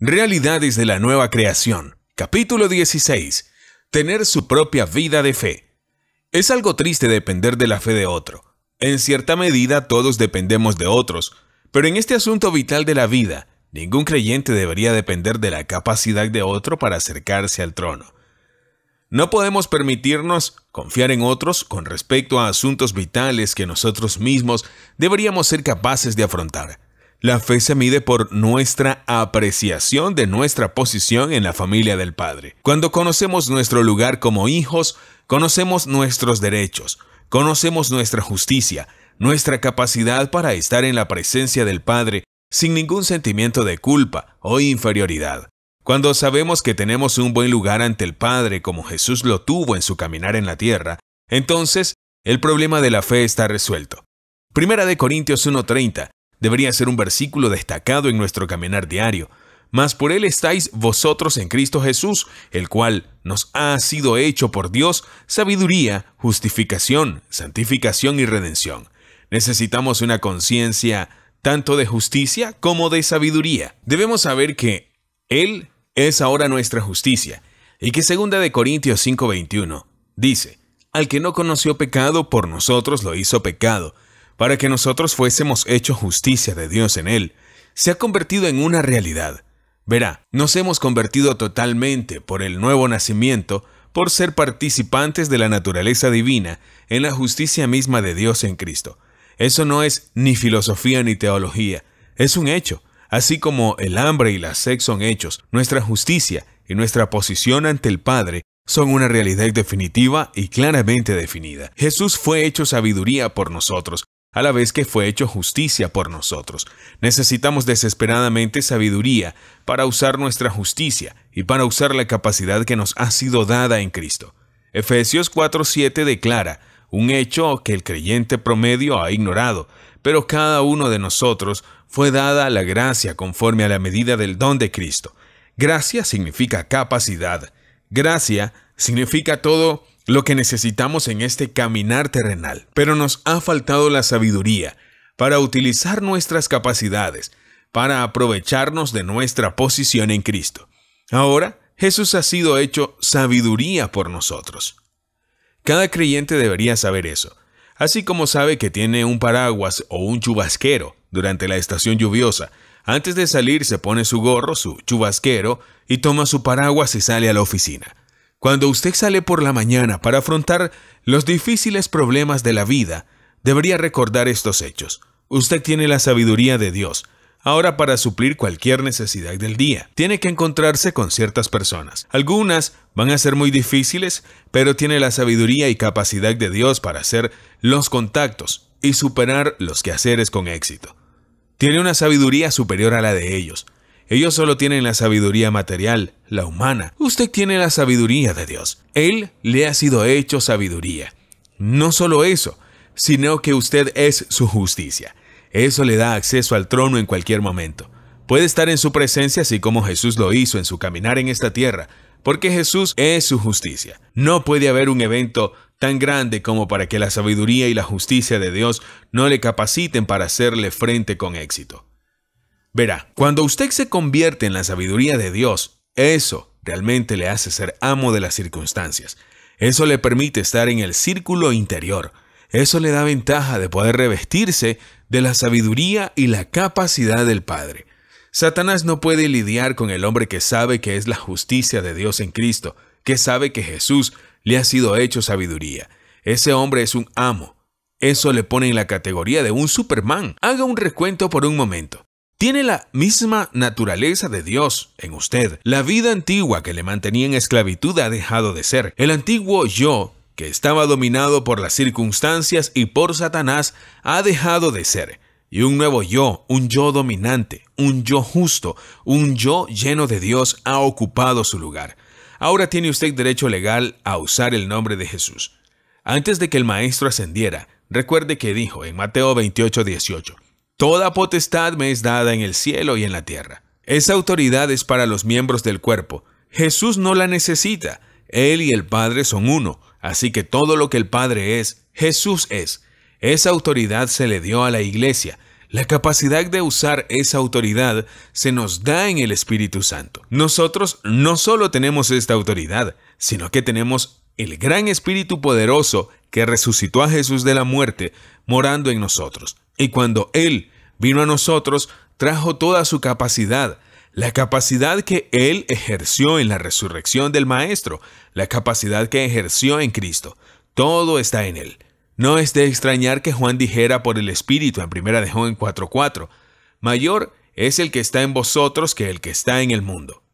Realidades de la Nueva Creación, capítulo 16. Tener su propia vida de fe. Es algo triste depender de la fe de otro. En cierta medida todos dependemos de otros, pero en este asunto vital de la vida, ningún creyente debería depender de la capacidad de otro para acercarse al trono. No podemos permitirnos confiar en otros con respecto a asuntos vitales que nosotros mismos deberíamos ser capaces de afrontar. La fe se mide por nuestra apreciación de nuestra posición en la familia del Padre. Cuando conocemos nuestro lugar como hijos, conocemos nuestros derechos, conocemos nuestra justicia, nuestra capacidad para estar en la presencia del Padre sin ningún sentimiento de culpa o inferioridad. Cuando sabemos que tenemos un buen lugar ante el Padre como Jesús lo tuvo en su caminar en la tierra, entonces el problema de la fe está resuelto. Primera de Corintios 1:30 Debería ser un versículo destacado en nuestro caminar diario. Mas por él estáis vosotros en Cristo Jesús, el cual nos ha sido hecho por Dios sabiduría, justificación, santificación y redención. Necesitamos una conciencia tanto de justicia como de sabiduría. Debemos saber que Él es ahora nuestra justicia, y que segunda de Corintios 5:21 dice, Al que no conoció pecado, por nosotros lo hizo pecado, para que nosotros fuésemos hechos justicia de Dios en él, se ha convertido en una realidad. Verá, nos hemos convertido totalmente por el nuevo nacimiento, por ser participantes de la naturaleza divina, en la justicia misma de Dios en Cristo. Eso no es ni filosofía ni teología, es un hecho, así como el hambre y la sed son hechos, nuestra justicia y nuestra posición ante el Padre son una realidad definitiva y claramente definida. Jesús fue hecho sabiduría por nosotros, a la vez que fue hecho justicia por nosotros. Necesitamos desesperadamente sabiduría para usar nuestra justicia y para usar la capacidad que nos ha sido dada en Cristo. Efesios 4:7 declara, un hecho que el creyente promedio ha ignorado, pero cada uno de nosotros fue dada la gracia conforme a la medida del don de Cristo. Gracia significa capacidad. Gracia significa todo lo que necesitamos en este caminar terrenal, pero nos ha faltado la sabiduría para utilizar nuestras capacidades, para aprovecharnos de nuestra posición en Cristo. Ahora, Jesús ha sido hecho sabiduría por nosotros. Cada creyente debería saber eso, así como sabe que tiene un paraguas o un chubasquero durante la estación lluviosa. Antes de salir se pone su gorro, su chubasquero, y toma su paraguas y sale a la oficina. Cuando usted sale por la mañana para afrontar los difíciles problemas de la vida, debería recordar estos hechos. Usted tiene la sabiduría de Dios, ahora para suplir cualquier necesidad del día. Tiene que encontrarse con ciertas personas. Algunas van a ser muy difíciles, pero tiene la sabiduría y capacidad de Dios para hacer los contactos y superar los quehaceres con éxito. Tiene una sabiduría superior a la de ellos. Ellos solo tienen la sabiduría material, la humana. Usted tiene la sabiduría de Dios. Él le ha sido hecho sabiduría. No solo eso, sino que usted es su justicia. Eso le da acceso al trono en cualquier momento. Puede estar en su presencia así como Jesús lo hizo en su caminar en esta tierra, porque Jesús es su justicia. No puede haber un evento tan grande como para que la sabiduría y la justicia de Dios no le capaciten para hacerle frente con éxito. Verá, cuando usted se convierte en la sabiduría de Dios, eso realmente le hace ser amo de las circunstancias. Eso le permite estar en el círculo interior. Eso le da ventaja de poder revestirse de la sabiduría y la capacidad del Padre. Satanás no puede lidiar con el hombre que sabe que es la justicia de Dios en Cristo, que sabe que Jesús le ha sido hecho sabiduría. Ese hombre es un amo. Eso le pone en la categoría de un Superman. Haga un recuento por un momento. Tiene la misma naturaleza de Dios en usted. La vida antigua que le mantenía en esclavitud ha dejado de ser. El antiguo yo que estaba dominado por las circunstancias y por Satanás, ha dejado de ser. Y un nuevo yo, un yo dominante, un yo justo, un yo lleno de Dios ha ocupado su lugar. Ahora tiene usted derecho legal a usar el nombre de Jesús. Antes de que el Maestro ascendiera, recuerde que dijo en Mateo 28, Toda potestad me es dada en el cielo y en la tierra. Esa autoridad es para los miembros del cuerpo. Jesús no la necesita. Él y el Padre son uno. Así que todo lo que el Padre es, Jesús es. Esa autoridad se le dio a la iglesia. La capacidad de usar esa autoridad se nos da en el Espíritu Santo. Nosotros no solo tenemos esta autoridad, sino que tenemos el gran Espíritu poderoso que resucitó a Jesús de la muerte morando en nosotros. Y cuando Él vino a nosotros, trajo toda su capacidad, la capacidad que Él ejerció en la resurrección del Maestro, la capacidad que ejerció en Cristo. Todo está en Él. No es de extrañar que Juan dijera por el Espíritu en primera de Juan 4.4, Mayor es el que está en vosotros que el que está en el mundo.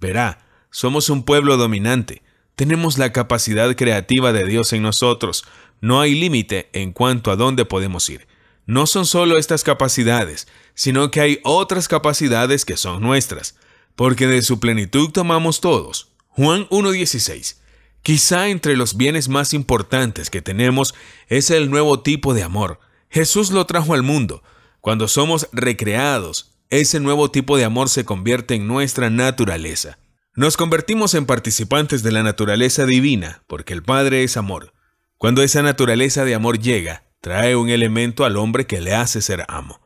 Verá, somos un pueblo dominante, tenemos la capacidad creativa de Dios en nosotros, no hay límite en cuanto a dónde podemos ir. No son solo estas capacidades, sino que hay otras capacidades que son nuestras, porque de su plenitud tomamos todos. Juan 1.16. Quizá entre los bienes más importantes que tenemos es el nuevo tipo de amor. Jesús lo trajo al mundo. Cuando somos recreados, ese nuevo tipo de amor se convierte en nuestra naturaleza. Nos convertimos en participantes de la naturaleza divina, porque el Padre es amor. Cuando esa naturaleza de amor llega, trae un elemento al hombre que le hace ser amo.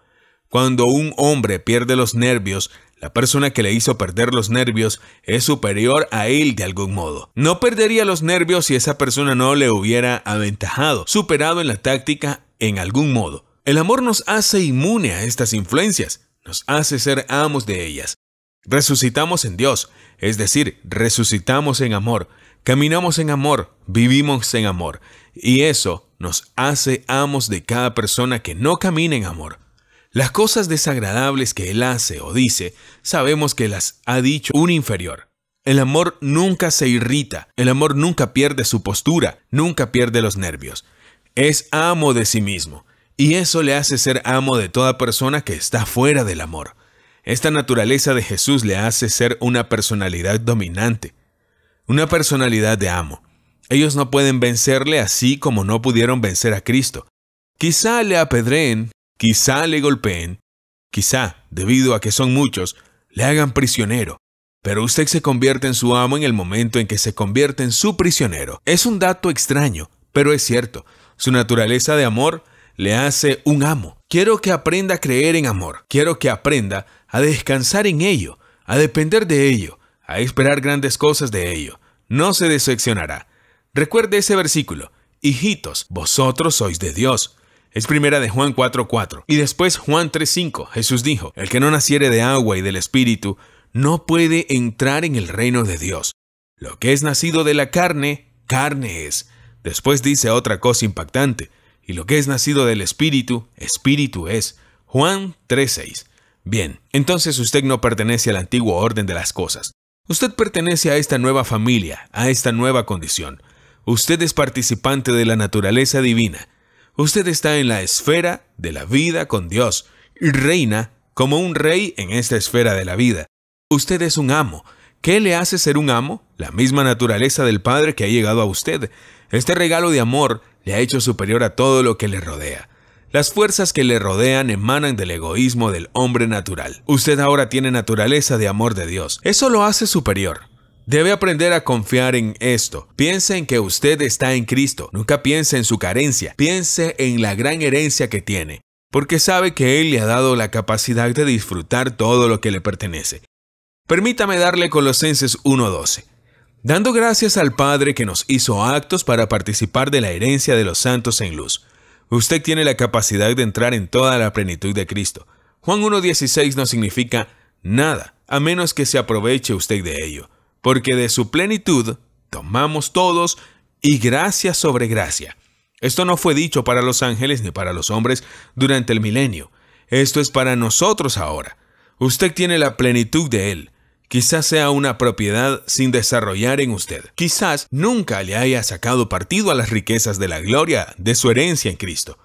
Cuando un hombre pierde los nervios, la persona que le hizo perder los nervios es superior a él de algún modo. No perdería los nervios si esa persona no le hubiera aventajado, superado en la táctica en algún modo. El amor nos hace inmune a estas influencias, nos hace ser amos de ellas. Resucitamos en Dios, es decir, resucitamos en amor, caminamos en amor, vivimos en amor, y eso nos hace amos de cada persona que no camina en amor. Las cosas desagradables que Él hace o dice, sabemos que las ha dicho un inferior. El amor nunca se irrita, el amor nunca pierde su postura, nunca pierde los nervios. Es amo de sí mismo, y eso le hace ser amo de toda persona que está fuera del amor. Esta naturaleza de Jesús le hace ser una personalidad dominante, una personalidad de amo, ellos no pueden vencerle así como no pudieron vencer a Cristo. Quizá le apedreen, quizá le golpeen, quizá, debido a que son muchos, le hagan prisionero. Pero usted se convierte en su amo en el momento en que se convierte en su prisionero. Es un dato extraño, pero es cierto. Su naturaleza de amor le hace un amo. Quiero que aprenda a creer en amor. Quiero que aprenda a descansar en ello, a depender de ello, a esperar grandes cosas de ello. No se decepcionará. Recuerde ese versículo. Hijitos, vosotros sois de Dios. Es primera de Juan 4:4 y después Juan 3:5. Jesús dijo, el que no naciere de agua y del espíritu no puede entrar en el reino de Dios. Lo que es nacido de la carne, carne es. Después dice otra cosa impactante, y lo que es nacido del espíritu, espíritu es. Juan 3:6. Bien, entonces usted no pertenece al antiguo orden de las cosas. Usted pertenece a esta nueva familia, a esta nueva condición. Usted es participante de la naturaleza divina. Usted está en la esfera de la vida con Dios y reina como un rey en esta esfera de la vida. Usted es un amo. ¿Qué le hace ser un amo? La misma naturaleza del Padre que ha llegado a usted. Este regalo de amor le ha hecho superior a todo lo que le rodea. Las fuerzas que le rodean emanan del egoísmo del hombre natural. Usted ahora tiene naturaleza de amor de Dios. Eso lo hace superior. Debe aprender a confiar en esto. Piense en que usted está en Cristo. Nunca piense en su carencia. Piense en la gran herencia que tiene. Porque sabe que Él le ha dado la capacidad de disfrutar todo lo que le pertenece. Permítame darle Colosenses 1.12. Dando gracias al Padre que nos hizo actos para participar de la herencia de los santos en luz. Usted tiene la capacidad de entrar en toda la plenitud de Cristo. Juan 1.16 no significa nada, a menos que se aproveche usted de ello porque de su plenitud tomamos todos y gracia sobre gracia. Esto no fue dicho para los ángeles ni para los hombres durante el milenio. Esto es para nosotros ahora. Usted tiene la plenitud de Él. Quizás sea una propiedad sin desarrollar en usted. Quizás nunca le haya sacado partido a las riquezas de la gloria de su herencia en Cristo.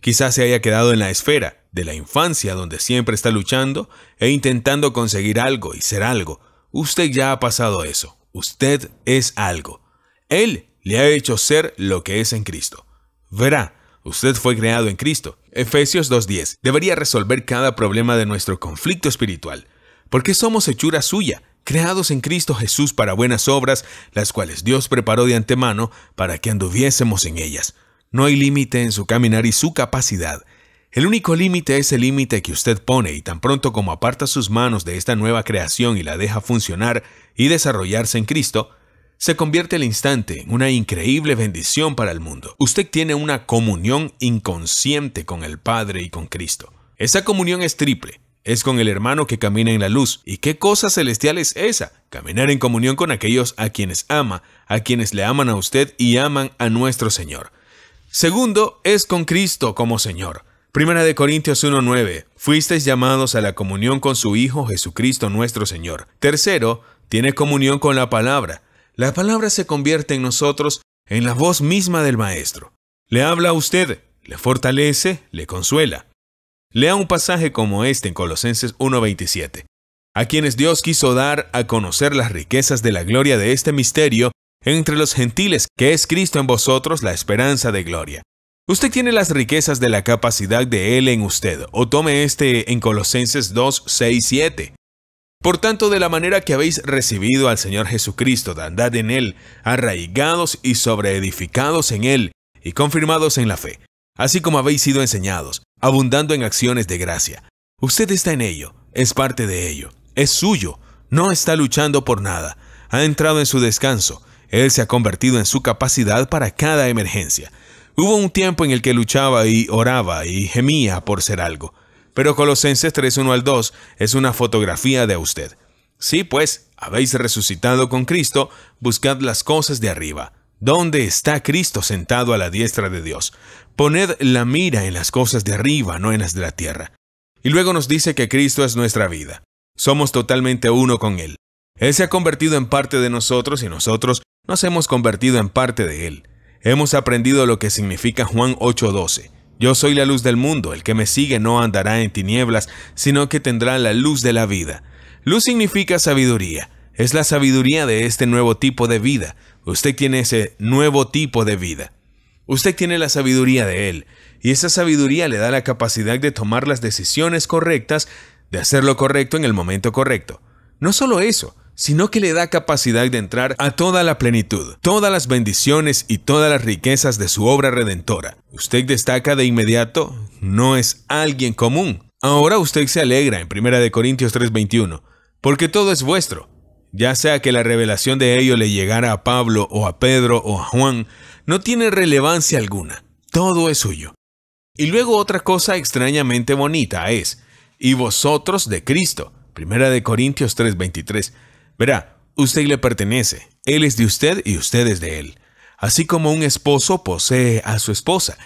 Quizás se haya quedado en la esfera de la infancia donde siempre está luchando e intentando conseguir algo y ser algo, Usted ya ha pasado eso. Usted es algo. Él le ha hecho ser lo que es en Cristo. Verá, usted fue creado en Cristo. Efesios 2.10 debería resolver cada problema de nuestro conflicto espiritual, porque somos hechura suya, creados en Cristo Jesús para buenas obras, las cuales Dios preparó de antemano para que anduviésemos en ellas. No hay límite en su caminar y su capacidad. El único límite es el límite que usted pone y tan pronto como aparta sus manos de esta nueva creación y la deja funcionar y desarrollarse en Cristo, se convierte el instante en una increíble bendición para el mundo. Usted tiene una comunión inconsciente con el Padre y con Cristo. Esa comunión es triple, es con el hermano que camina en la luz. ¿Y qué cosa celestial es esa? Caminar en comunión con aquellos a quienes ama, a quienes le aman a usted y aman a nuestro Señor. Segundo, es con Cristo como Señor. Primera de Corintios 1.9. Fuisteis llamados a la comunión con su Hijo Jesucristo nuestro Señor. Tercero, tiene comunión con la palabra. La palabra se convierte en nosotros en la voz misma del Maestro. Le habla a usted, le fortalece, le consuela. Lea un pasaje como este en Colosenses 1.27. A quienes Dios quiso dar a conocer las riquezas de la gloria de este misterio entre los gentiles, que es Cristo en vosotros la esperanza de gloria Usted tiene las riquezas de la capacidad de Él en usted, o tome este en Colosenses 2, 6, 7. Por tanto, de la manera que habéis recibido al Señor Jesucristo, andad en Él, arraigados y sobreedificados en Él, y confirmados en la fe, así como habéis sido enseñados, abundando en acciones de gracia. Usted está en ello, es parte de ello, es suyo, no está luchando por nada, ha entrado en su descanso, Él se ha convertido en su capacidad para cada emergencia. Hubo un tiempo en el que luchaba y oraba y gemía por ser algo, pero Colosenses 3.1 al 2 es una fotografía de usted. Sí, pues, habéis resucitado con Cristo, buscad las cosas de arriba. ¿Dónde está Cristo sentado a la diestra de Dios? Poned la mira en las cosas de arriba, no en las de la tierra. Y luego nos dice que Cristo es nuestra vida. Somos totalmente uno con Él. Él se ha convertido en parte de nosotros y nosotros nos hemos convertido en parte de Él. Hemos aprendido lo que significa Juan 8:12. Yo soy la luz del mundo, el que me sigue no andará en tinieblas, sino que tendrá la luz de la vida. Luz significa sabiduría, es la sabiduría de este nuevo tipo de vida. Usted tiene ese nuevo tipo de vida. Usted tiene la sabiduría de Él, y esa sabiduría le da la capacidad de tomar las decisiones correctas, de hacer lo correcto en el momento correcto. No solo eso, sino que le da capacidad de entrar a toda la plenitud, todas las bendiciones y todas las riquezas de su obra redentora. Usted destaca de inmediato, no es alguien común. Ahora usted se alegra en 1 Corintios 3:21, porque todo es vuestro, ya sea que la revelación de ello le llegara a Pablo o a Pedro o a Juan, no tiene relevancia alguna, todo es suyo. Y luego otra cosa extrañamente bonita es, y vosotros de Cristo, 1 Corintios 3:23, Verá, usted le pertenece, él es de usted y usted es de él. Así como un esposo posee a su esposa,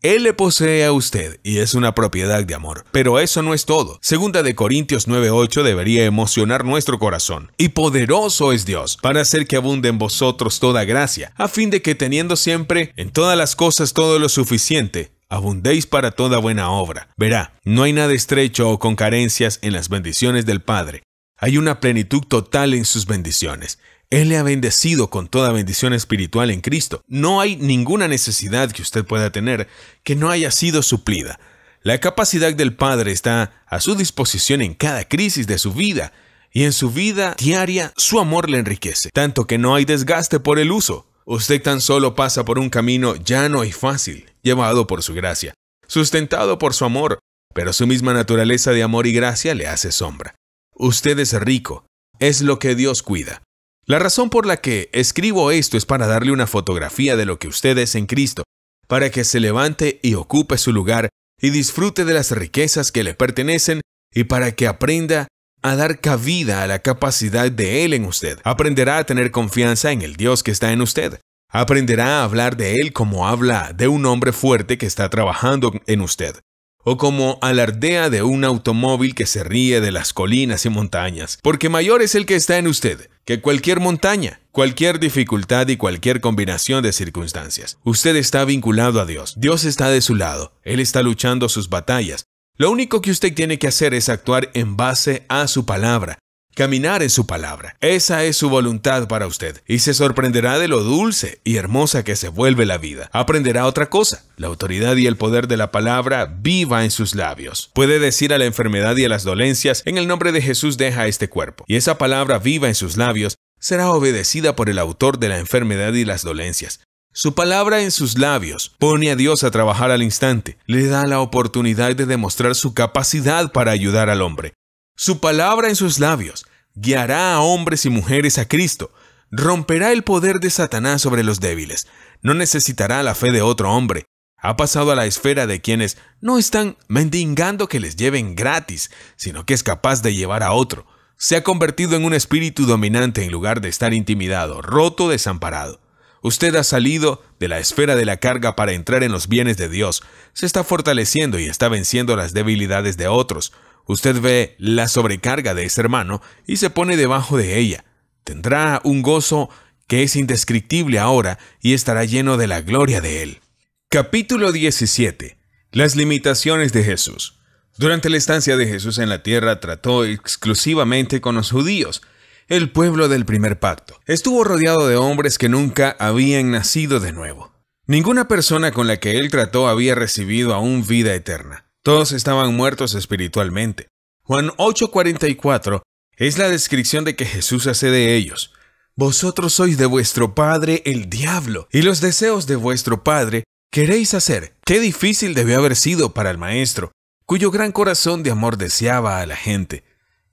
él le posee a usted y es una propiedad de amor. Pero eso no es todo. Segunda de Corintios 9:8 debería emocionar nuestro corazón. Y poderoso es Dios para hacer que abunde en vosotros toda gracia, a fin de que teniendo siempre en todas las cosas todo lo suficiente, abundéis para toda buena obra. Verá, no hay nada estrecho o con carencias en las bendiciones del Padre, hay una plenitud total en sus bendiciones. Él le ha bendecido con toda bendición espiritual en Cristo. No hay ninguna necesidad que usted pueda tener que no haya sido suplida. La capacidad del Padre está a su disposición en cada crisis de su vida, y en su vida diaria su amor le enriquece, tanto que no hay desgaste por el uso. Usted tan solo pasa por un camino llano y fácil, llevado por su gracia, sustentado por su amor, pero su misma naturaleza de amor y gracia le hace sombra. Usted es rico, es lo que Dios cuida. La razón por la que escribo esto es para darle una fotografía de lo que usted es en Cristo, para que se levante y ocupe su lugar y disfrute de las riquezas que le pertenecen y para que aprenda a dar cabida a la capacidad de Él en usted. Aprenderá a tener confianza en el Dios que está en usted. Aprenderá a hablar de Él como habla de un hombre fuerte que está trabajando en usted o como alardea de un automóvil que se ríe de las colinas y montañas, porque mayor es el que está en usted que cualquier montaña, cualquier dificultad y cualquier combinación de circunstancias. Usted está vinculado a Dios, Dios está de su lado, Él está luchando sus batallas. Lo único que usted tiene que hacer es actuar en base a su palabra, caminar en su palabra. Esa es su voluntad para usted y se sorprenderá de lo dulce y hermosa que se vuelve la vida. Aprenderá otra cosa. La autoridad y el poder de la palabra viva en sus labios. Puede decir a la enfermedad y a las dolencias, en el nombre de Jesús deja este cuerpo. Y esa palabra viva en sus labios será obedecida por el autor de la enfermedad y las dolencias. Su palabra en sus labios pone a Dios a trabajar al instante, le da la oportunidad de demostrar su capacidad para ayudar al hombre. Su palabra en sus labios guiará a hombres y mujeres a Cristo, romperá el poder de Satanás sobre los débiles, no necesitará la fe de otro hombre, ha pasado a la esfera de quienes no están mendigando que les lleven gratis, sino que es capaz de llevar a otro, se ha convertido en un espíritu dominante en lugar de estar intimidado, roto, desamparado. Usted ha salido de la esfera de la carga para entrar en los bienes de Dios, se está fortaleciendo y está venciendo las debilidades de otros, Usted ve la sobrecarga de ese hermano y se pone debajo de ella. Tendrá un gozo que es indescriptible ahora y estará lleno de la gloria de él. Capítulo 17. Las limitaciones de Jesús. Durante la estancia de Jesús en la tierra trató exclusivamente con los judíos, el pueblo del primer pacto. Estuvo rodeado de hombres que nunca habían nacido de nuevo. Ninguna persona con la que él trató había recibido aún vida eterna. Todos estaban muertos espiritualmente. Juan 8:44 es la descripción de que Jesús hace de ellos. Vosotros sois de vuestro padre el diablo, y los deseos de vuestro padre queréis hacer. Qué difícil debió haber sido para el maestro, cuyo gran corazón de amor deseaba a la gente.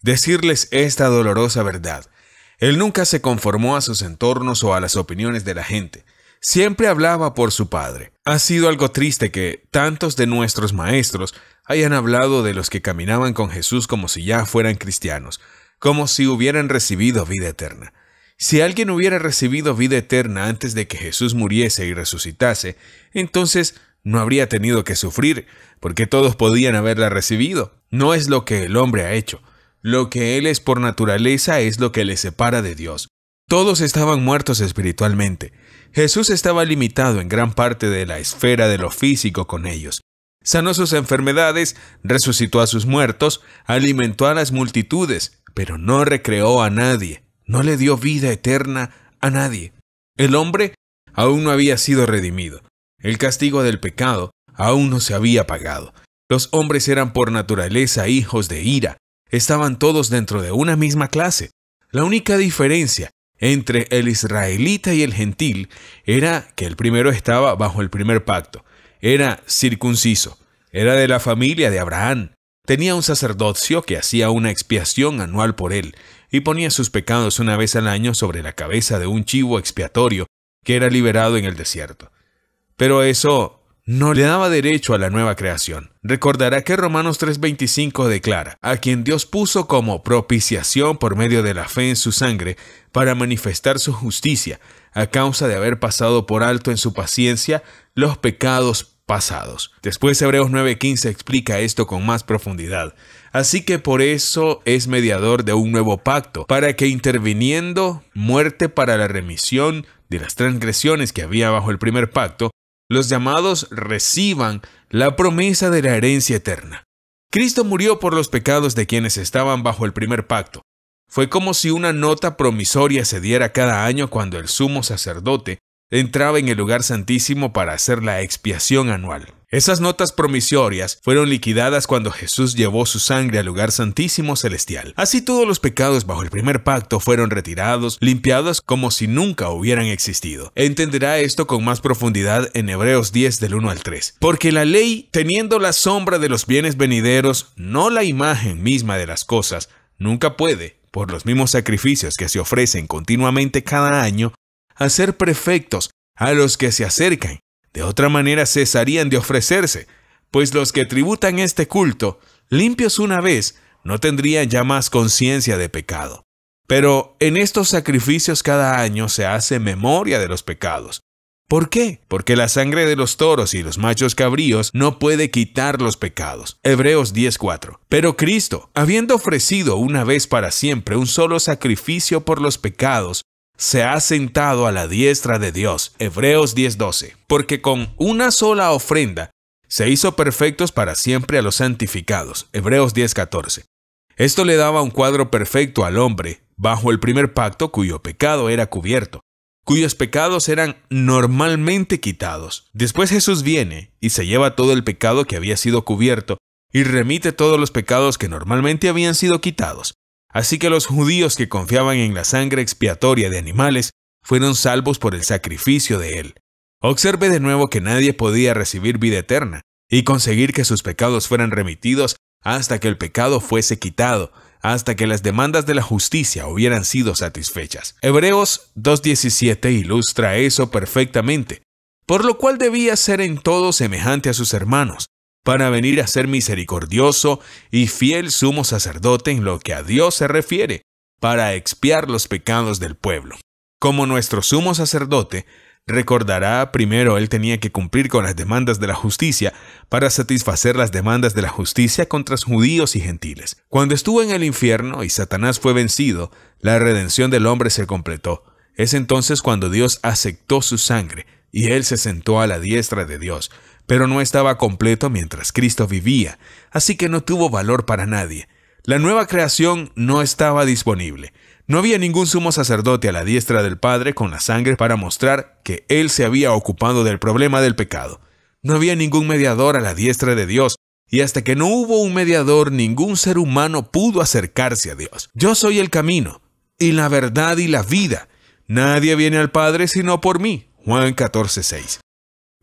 Decirles esta dolorosa verdad. Él nunca se conformó a sus entornos o a las opiniones de la gente siempre hablaba por su padre. Ha sido algo triste que tantos de nuestros maestros hayan hablado de los que caminaban con Jesús como si ya fueran cristianos, como si hubieran recibido vida eterna. Si alguien hubiera recibido vida eterna antes de que Jesús muriese y resucitase, entonces no habría tenido que sufrir, porque todos podían haberla recibido. No es lo que el hombre ha hecho. Lo que él es por naturaleza es lo que le separa de Dios. Todos estaban muertos espiritualmente. Jesús estaba limitado en gran parte de la esfera de lo físico con ellos. Sanó sus enfermedades, resucitó a sus muertos, alimentó a las multitudes, pero no recreó a nadie, no le dio vida eterna a nadie. El hombre aún no había sido redimido. El castigo del pecado aún no se había pagado. Los hombres eran por naturaleza hijos de ira. Estaban todos dentro de una misma clase. La única diferencia entre el israelita y el gentil era que el primero estaba bajo el primer pacto, era circunciso, era de la familia de Abraham, tenía un sacerdocio que hacía una expiación anual por él, y ponía sus pecados una vez al año sobre la cabeza de un chivo expiatorio que era liberado en el desierto. Pero eso no le daba derecho a la nueva creación. Recordará que Romanos 3:25 declara, a quien Dios puso como propiciación por medio de la fe en su sangre, para manifestar su justicia, a causa de haber pasado por alto en su paciencia los pecados pasados. Después Hebreos 9:15 explica esto con más profundidad. Así que por eso es mediador de un nuevo pacto, para que interviniendo muerte para la remisión de las transgresiones que había bajo el primer pacto, los llamados reciban la promesa de la herencia eterna. Cristo murió por los pecados de quienes estaban bajo el primer pacto. Fue como si una nota promisoria se diera cada año cuando el sumo sacerdote entraba en el lugar santísimo para hacer la expiación anual. Esas notas promisorias fueron liquidadas cuando Jesús llevó su sangre al lugar santísimo celestial. Así todos los pecados bajo el primer pacto fueron retirados, limpiados como si nunca hubieran existido. Entenderá esto con más profundidad en Hebreos 10 del 1 al 3. Porque la ley, teniendo la sombra de los bienes venideros, no la imagen misma de las cosas, nunca puede, por los mismos sacrificios que se ofrecen continuamente cada año, a ser prefectos a los que se acercan. De otra manera cesarían de ofrecerse, pues los que tributan este culto, limpios una vez, no tendrían ya más conciencia de pecado. Pero en estos sacrificios cada año se hace memoria de los pecados. ¿Por qué? Porque la sangre de los toros y los machos cabríos no puede quitar los pecados. Hebreos 10:4. Pero Cristo, habiendo ofrecido una vez para siempre un solo sacrificio por los pecados, se ha sentado a la diestra de Dios. Hebreos 10:12. Porque con una sola ofrenda se hizo perfectos para siempre a los santificados. Hebreos 10:14. Esto le daba un cuadro perfecto al hombre bajo el primer pacto cuyo pecado era cubierto, cuyos pecados eran normalmente quitados. Después Jesús viene y se lleva todo el pecado que había sido cubierto y remite todos los pecados que normalmente habían sido quitados. Así que los judíos que confiaban en la sangre expiatoria de animales fueron salvos por el sacrificio de él. Observe de nuevo que nadie podía recibir vida eterna y conseguir que sus pecados fueran remitidos hasta que el pecado fuese quitado, hasta que las demandas de la justicia hubieran sido satisfechas. Hebreos 2.17 ilustra eso perfectamente, por lo cual debía ser en todo semejante a sus hermanos, para venir a ser misericordioso y fiel sumo sacerdote en lo que a Dios se refiere, para expiar los pecados del pueblo. Como nuestro sumo sacerdote, recordará primero él tenía que cumplir con las demandas de la justicia para satisfacer las demandas de la justicia contra judíos y gentiles. Cuando estuvo en el infierno y Satanás fue vencido, la redención del hombre se completó. Es entonces cuando Dios aceptó su sangre y él se sentó a la diestra de Dios pero no estaba completo mientras Cristo vivía, así que no tuvo valor para nadie. La nueva creación no estaba disponible. No había ningún sumo sacerdote a la diestra del Padre con la sangre para mostrar que Él se había ocupado del problema del pecado. No había ningún mediador a la diestra de Dios, y hasta que no hubo un mediador, ningún ser humano pudo acercarse a Dios. Yo soy el camino, y la verdad y la vida. Nadie viene al Padre sino por mí. Juan 14:6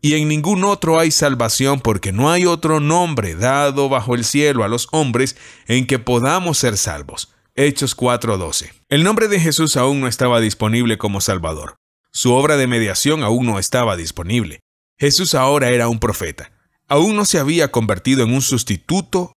y en ningún otro hay salvación porque no hay otro nombre dado bajo el cielo a los hombres en que podamos ser salvos. Hechos 4:12. El nombre de Jesús aún no estaba disponible como Salvador. Su obra de mediación aún no estaba disponible. Jesús ahora era un profeta. Aún no se había convertido en un sustituto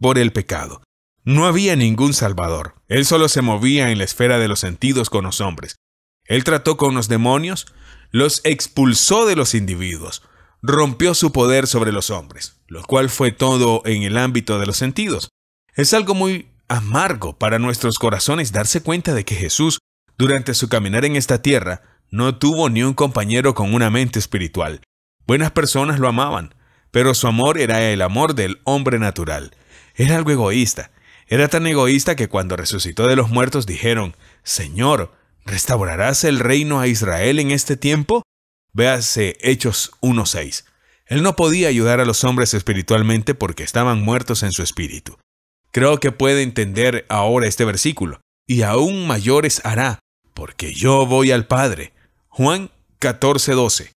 por el pecado. No había ningún Salvador. Él solo se movía en la esfera de los sentidos con los hombres. Él trató con los demonios, los expulsó de los individuos, rompió su poder sobre los hombres, lo cual fue todo en el ámbito de los sentidos. Es algo muy amargo para nuestros corazones darse cuenta de que Jesús, durante su caminar en esta tierra, no tuvo ni un compañero con una mente espiritual. Buenas personas lo amaban, pero su amor era el amor del hombre natural. Era algo egoísta. Era tan egoísta que cuando resucitó de los muertos dijeron, Señor, ¿Restaurarás el reino a Israel en este tiempo? Véase Hechos 1.6. Él no podía ayudar a los hombres espiritualmente porque estaban muertos en su espíritu. Creo que puede entender ahora este versículo. Y aún mayores hará, porque yo voy al Padre. Juan 14:12.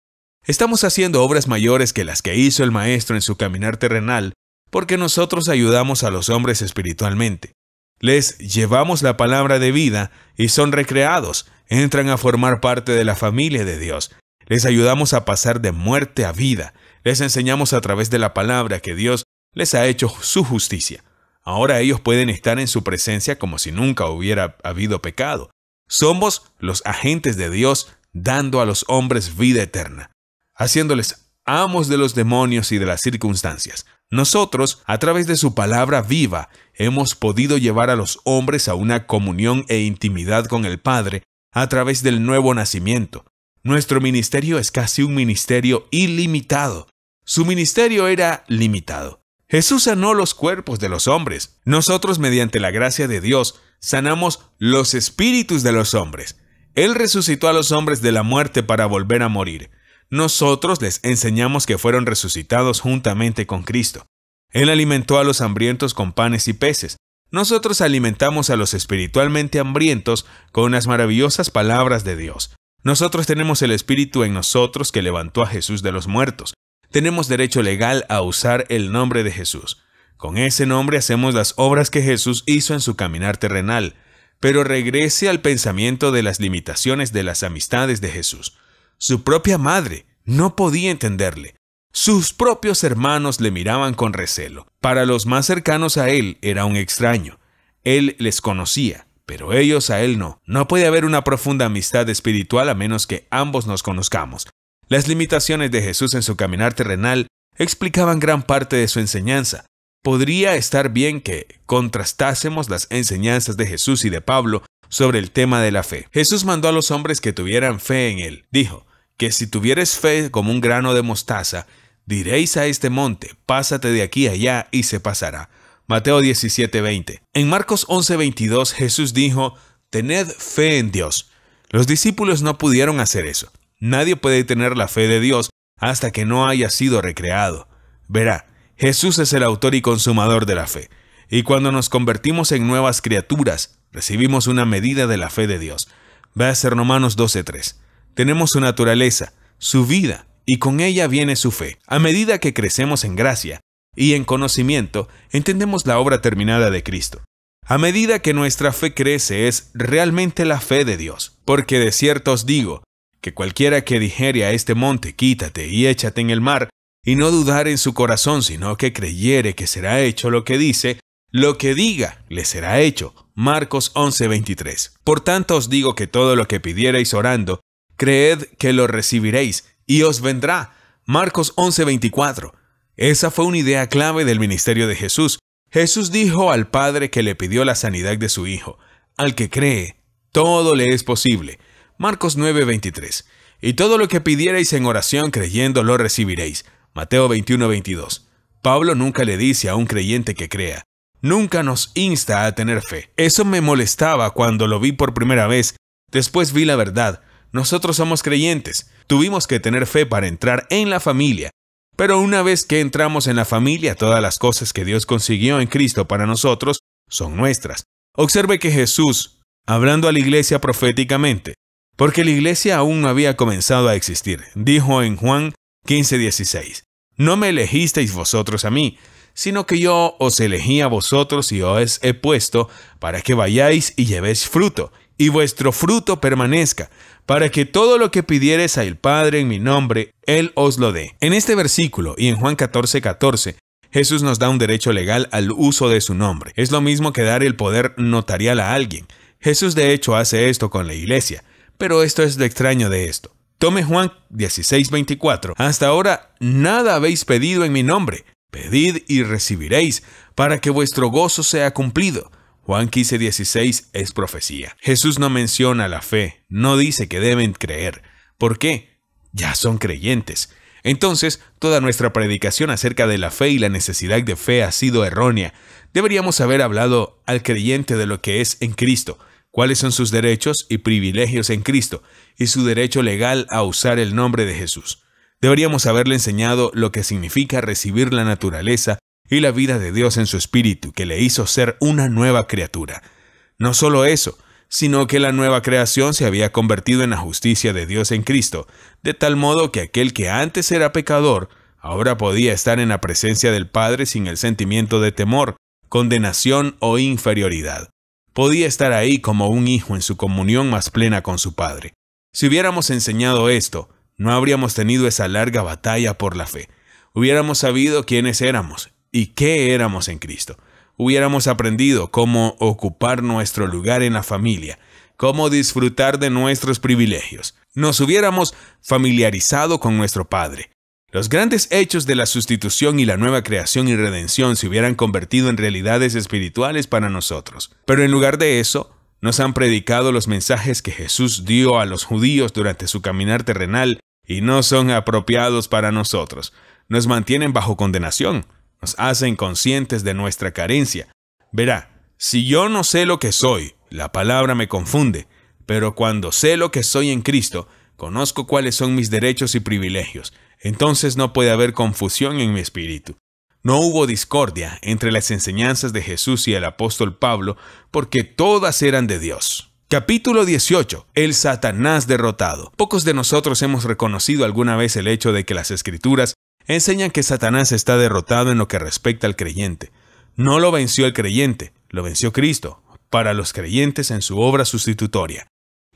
Estamos haciendo obras mayores que las que hizo el Maestro en su caminar terrenal, porque nosotros ayudamos a los hombres espiritualmente. Les llevamos la palabra de vida y son recreados, entran a formar parte de la familia de Dios. Les ayudamos a pasar de muerte a vida. Les enseñamos a través de la palabra que Dios les ha hecho su justicia. Ahora ellos pueden estar en su presencia como si nunca hubiera habido pecado. Somos los agentes de Dios dando a los hombres vida eterna, haciéndoles amos de los demonios y de las circunstancias. Nosotros, a través de su palabra viva, hemos podido llevar a los hombres a una comunión e intimidad con el Padre a través del nuevo nacimiento. Nuestro ministerio es casi un ministerio ilimitado. Su ministerio era limitado. Jesús sanó los cuerpos de los hombres. Nosotros, mediante la gracia de Dios, sanamos los espíritus de los hombres. Él resucitó a los hombres de la muerte para volver a morir. Nosotros les enseñamos que fueron resucitados juntamente con Cristo. Él alimentó a los hambrientos con panes y peces. Nosotros alimentamos a los espiritualmente hambrientos con las maravillosas palabras de Dios. Nosotros tenemos el Espíritu en nosotros que levantó a Jesús de los muertos. Tenemos derecho legal a usar el nombre de Jesús. Con ese nombre hacemos las obras que Jesús hizo en su caminar terrenal. Pero regrese al pensamiento de las limitaciones de las amistades de Jesús. Su propia madre no podía entenderle. Sus propios hermanos le miraban con recelo. Para los más cercanos a él era un extraño. Él les conocía, pero ellos a él no. No puede haber una profunda amistad espiritual a menos que ambos nos conozcamos. Las limitaciones de Jesús en su caminar terrenal explicaban gran parte de su enseñanza. Podría estar bien que contrastásemos las enseñanzas de Jesús y de Pablo sobre el tema de la fe. Jesús mandó a los hombres que tuvieran fe en él. Dijo, que si tuvieres fe como un grano de mostaza, diréis a este monte, pásate de aquí allá y se pasará. Mateo 17:20. En Marcos 11:22 Jesús dijo, tened fe en Dios. Los discípulos no pudieron hacer eso. Nadie puede tener la fe de Dios hasta que no haya sido recreado. Verá, Jesús es el autor y consumador de la fe. Y cuando nos convertimos en nuevas criaturas, recibimos una medida de la fe de Dios. Ve a ser Romanos 12:3 tenemos su naturaleza, su vida, y con ella viene su fe. A medida que crecemos en gracia y en conocimiento, entendemos la obra terminada de Cristo. A medida que nuestra fe crece es realmente la fe de Dios, porque de cierto os digo, que cualquiera que dijere a este monte, quítate y échate en el mar, y no dudar en su corazón, sino que creyere que será hecho lo que dice, lo que diga le será hecho. Marcos 11:23. Por tanto os digo que todo lo que pidierais orando, creed que lo recibiréis y os vendrá. Marcos 11:24. Esa fue una idea clave del ministerio de Jesús. Jesús dijo al Padre que le pidió la sanidad de su Hijo, al que cree, todo le es posible. Marcos 9:23. Y todo lo que pidierais en oración creyendo lo recibiréis. Mateo 21:22. Pablo nunca le dice a un creyente que crea. Nunca nos insta a tener fe. Eso me molestaba cuando lo vi por primera vez. Después vi la verdad. Nosotros somos creyentes, tuvimos que tener fe para entrar en la familia, pero una vez que entramos en la familia, todas las cosas que Dios consiguió en Cristo para nosotros son nuestras. Observe que Jesús, hablando a la iglesia proféticamente, porque la iglesia aún no había comenzado a existir, dijo en Juan 15:16, No me elegisteis vosotros a mí, sino que yo os elegí a vosotros y os he puesto para que vayáis y llevéis fruto, y vuestro fruto permanezca, para que todo lo que pidiereis al Padre en mi nombre, Él os lo dé. En este versículo y en Juan 14, Jesús nos da un derecho legal al uso de su nombre. Es lo mismo que dar el poder notarial a alguien. Jesús de hecho hace esto con la iglesia, pero esto es lo extraño de esto. Tome Juan 16:24. Hasta ahora nada habéis pedido en mi nombre. Pedid y recibiréis, para que vuestro gozo sea cumplido. Juan 16 es profecía. Jesús no menciona la fe, no dice que deben creer. ¿Por qué? Ya son creyentes. Entonces, toda nuestra predicación acerca de la fe y la necesidad de fe ha sido errónea. Deberíamos haber hablado al creyente de lo que es en Cristo, cuáles son sus derechos y privilegios en Cristo, y su derecho legal a usar el nombre de Jesús. Deberíamos haberle enseñado lo que significa recibir la naturaleza y la vida de Dios en su espíritu que le hizo ser una nueva criatura. No solo eso, sino que la nueva creación se había convertido en la justicia de Dios en Cristo, de tal modo que aquel que antes era pecador, ahora podía estar en la presencia del Padre sin el sentimiento de temor, condenación o inferioridad. Podía estar ahí como un hijo en su comunión más plena con su Padre. Si hubiéramos enseñado esto, no habríamos tenido esa larga batalla por la fe. Hubiéramos sabido quiénes éramos y qué éramos en Cristo. Hubiéramos aprendido cómo ocupar nuestro lugar en la familia, cómo disfrutar de nuestros privilegios. Nos hubiéramos familiarizado con nuestro Padre. Los grandes hechos de la sustitución y la nueva creación y redención se hubieran convertido en realidades espirituales para nosotros. Pero en lugar de eso, nos han predicado los mensajes que Jesús dio a los judíos durante su caminar terrenal y no son apropiados para nosotros. Nos mantienen bajo condenación nos hacen conscientes de nuestra carencia. Verá, si yo no sé lo que soy, la palabra me confunde, pero cuando sé lo que soy en Cristo, conozco cuáles son mis derechos y privilegios, entonces no puede haber confusión en mi espíritu. No hubo discordia entre las enseñanzas de Jesús y el apóstol Pablo, porque todas eran de Dios. Capítulo 18. El Satanás derrotado. Pocos de nosotros hemos reconocido alguna vez el hecho de que las escrituras enseñan que Satanás está derrotado en lo que respecta al creyente. No lo venció el creyente, lo venció Cristo, para los creyentes en su obra sustitutoria.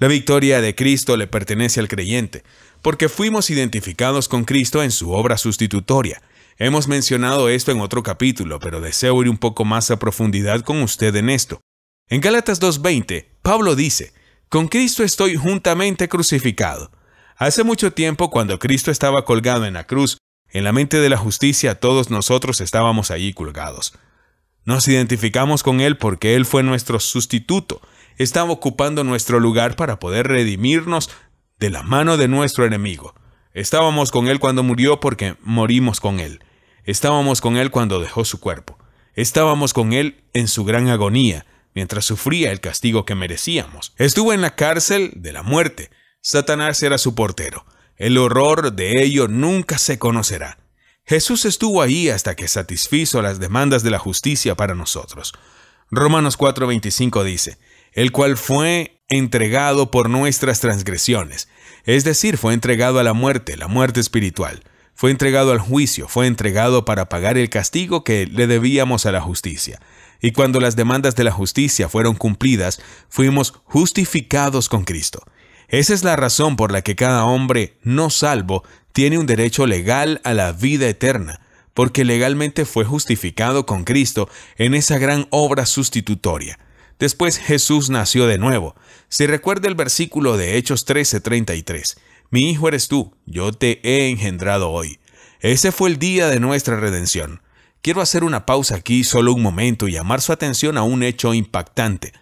La victoria de Cristo le pertenece al creyente, porque fuimos identificados con Cristo en su obra sustitutoria. Hemos mencionado esto en otro capítulo, pero deseo ir un poco más a profundidad con usted en esto. En Gálatas 2.20, Pablo dice, Con Cristo estoy juntamente crucificado. Hace mucho tiempo, cuando Cristo estaba colgado en la cruz, en la mente de la justicia todos nosotros estábamos allí colgados. Nos identificamos con Él porque Él fue nuestro sustituto, estaba ocupando nuestro lugar para poder redimirnos de la mano de nuestro enemigo. Estábamos con Él cuando murió porque morimos con Él. Estábamos con Él cuando dejó su cuerpo. Estábamos con Él en su gran agonía, mientras sufría el castigo que merecíamos. Estuvo en la cárcel de la muerte. Satanás era su portero. El horror de ello nunca se conocerá. Jesús estuvo ahí hasta que satisfizo las demandas de la justicia para nosotros. Romanos 4:25 dice, el cual fue entregado por nuestras transgresiones, es decir, fue entregado a la muerte, la muerte espiritual, fue entregado al juicio, fue entregado para pagar el castigo que le debíamos a la justicia. Y cuando las demandas de la justicia fueron cumplidas, fuimos justificados con Cristo. Esa es la razón por la que cada hombre no salvo tiene un derecho legal a la vida eterna, porque legalmente fue justificado con Cristo en esa gran obra sustitutoria. Después Jesús nació de nuevo. Si recuerda el versículo de Hechos 13:33. Mi hijo eres tú, yo te he engendrado hoy. Ese fue el día de nuestra redención. Quiero hacer una pausa aquí solo un momento y llamar su atención a un hecho impactante.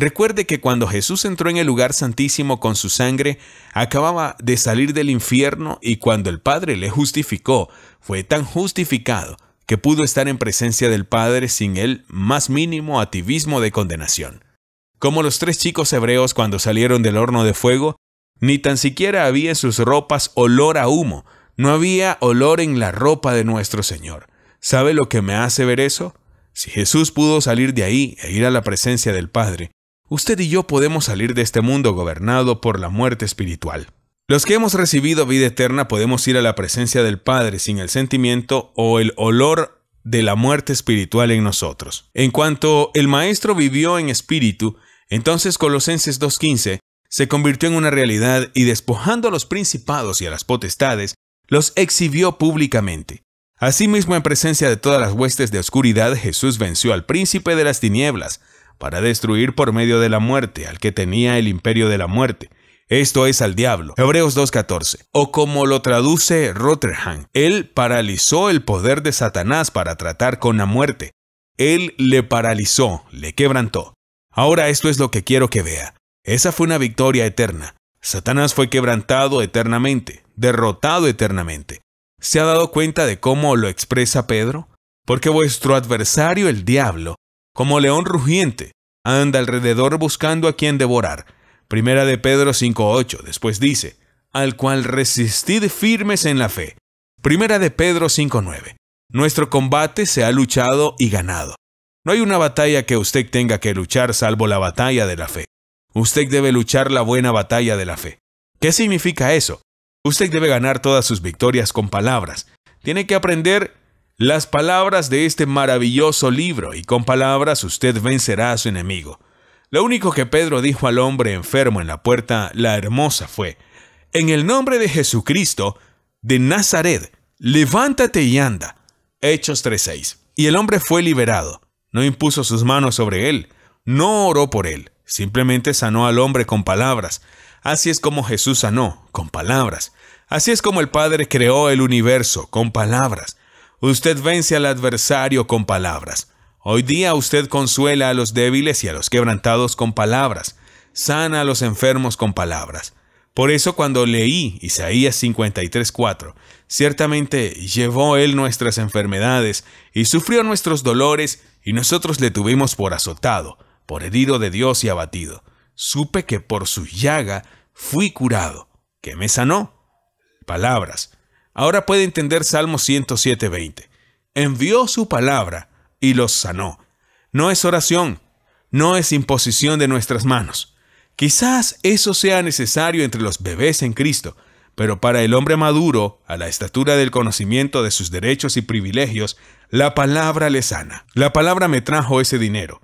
Recuerde que cuando Jesús entró en el lugar santísimo con su sangre, acababa de salir del infierno y cuando el Padre le justificó, fue tan justificado que pudo estar en presencia del Padre sin el más mínimo ativismo de condenación. Como los tres chicos hebreos cuando salieron del horno de fuego, ni tan siquiera había en sus ropas olor a humo, no había olor en la ropa de nuestro Señor. ¿Sabe lo que me hace ver eso? Si Jesús pudo salir de ahí e ir a la presencia del Padre, usted y yo podemos salir de este mundo gobernado por la muerte espiritual. Los que hemos recibido vida eterna podemos ir a la presencia del Padre sin el sentimiento o el olor de la muerte espiritual en nosotros. En cuanto el Maestro vivió en espíritu, entonces Colosenses 2.15 se convirtió en una realidad y despojando a los principados y a las potestades, los exhibió públicamente. Asimismo, en presencia de todas las huestes de oscuridad, Jesús venció al príncipe de las tinieblas, para destruir por medio de la muerte al que tenía el imperio de la muerte, esto es al diablo. Hebreos 2.14. O como lo traduce Rotterdam. él paralizó el poder de Satanás para tratar con la muerte. Él le paralizó, le quebrantó. Ahora esto es lo que quiero que vea. Esa fue una victoria eterna. Satanás fue quebrantado eternamente, derrotado eternamente. ¿Se ha dado cuenta de cómo lo expresa Pedro? Porque vuestro adversario el diablo como león rugiente, anda alrededor buscando a quien devorar. Primera de Pedro 5.8, después dice, al cual resistid firmes en la fe. Primera de Pedro 5.9. Nuestro combate se ha luchado y ganado. No hay una batalla que usted tenga que luchar salvo la batalla de la fe. Usted debe luchar la buena batalla de la fe. ¿Qué significa eso? Usted debe ganar todas sus victorias con palabras. Tiene que aprender las palabras de este maravilloso libro, y con palabras usted vencerá a su enemigo. Lo único que Pedro dijo al hombre enfermo en la puerta, la hermosa, fue, En el nombre de Jesucristo, de Nazaret, levántate y anda. Hechos 3.6. Y el hombre fue liberado. No impuso sus manos sobre él, no oró por él, simplemente sanó al hombre con palabras. Así es como Jesús sanó, con palabras. Así es como el Padre creó el universo, con palabras. Usted vence al adversario con palabras. Hoy día usted consuela a los débiles y a los quebrantados con palabras. Sana a los enfermos con palabras. Por eso cuando leí Isaías 53:4, ciertamente llevó él nuestras enfermedades y sufrió nuestros dolores y nosotros le tuvimos por azotado, por herido de Dios y abatido. Supe que por su llaga fui curado, que me sanó. Palabras. Ahora puede entender Salmo 107.20. Envió su palabra y los sanó. No es oración, no es imposición de nuestras manos. Quizás eso sea necesario entre los bebés en Cristo, pero para el hombre maduro, a la estatura del conocimiento de sus derechos y privilegios, la palabra le sana. La palabra me trajo ese dinero.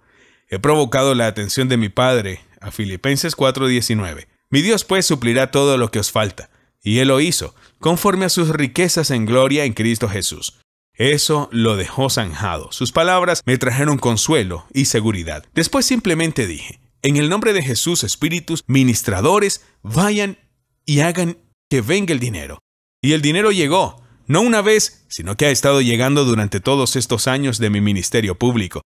He provocado la atención de mi Padre a Filipenses 4:19. Mi Dios pues suplirá todo lo que os falta. Y Él lo hizo conforme a sus riquezas en gloria en Cristo Jesús. Eso lo dejó zanjado. Sus palabras me trajeron consuelo y seguridad. Después simplemente dije, en el nombre de Jesús, espíritus ministradores, vayan y hagan que venga el dinero. Y el dinero llegó, no una vez, sino que ha estado llegando durante todos estos años de mi ministerio público.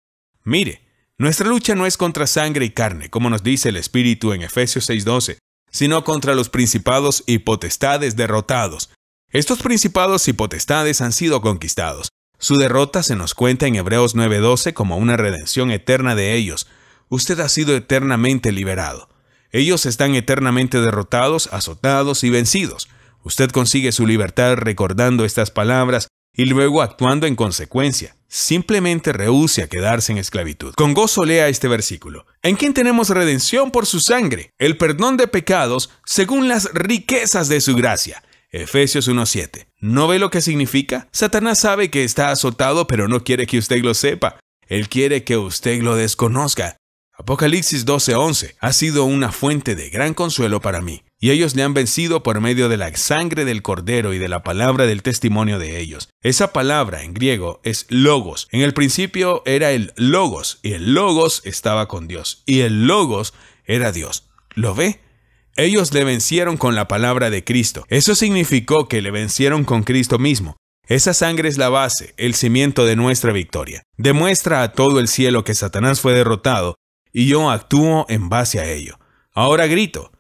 Mire, nuestra lucha no es contra sangre y carne, como nos dice el Espíritu en Efesios 6:12, sino contra los principados y potestades derrotados. Estos principados y potestades han sido conquistados. Su derrota se nos cuenta en Hebreos 9:12 como una redención eterna de ellos. Usted ha sido eternamente liberado. Ellos están eternamente derrotados, azotados y vencidos. Usted consigue su libertad recordando estas palabras y luego actuando en consecuencia simplemente rehúse a quedarse en esclavitud. Con gozo lea este versículo. ¿En quién tenemos redención por su sangre? El perdón de pecados según las riquezas de su gracia. Efesios 1.7. ¿No ve lo que significa? Satanás sabe que está azotado, pero no quiere que usted lo sepa. Él quiere que usted lo desconozca. Apocalipsis 12.11 ha sido una fuente de gran consuelo para mí y ellos le han vencido por medio de la sangre del cordero y de la palabra del testimonio de ellos. Esa palabra en griego es logos. En el principio era el logos, y el logos estaba con Dios, y el logos era Dios. ¿Lo ve? Ellos le vencieron con la palabra de Cristo. Eso significó que le vencieron con Cristo mismo. Esa sangre es la base, el cimiento de nuestra victoria. Demuestra a todo el cielo que Satanás fue derrotado, y yo actúo en base a ello. Ahora grito,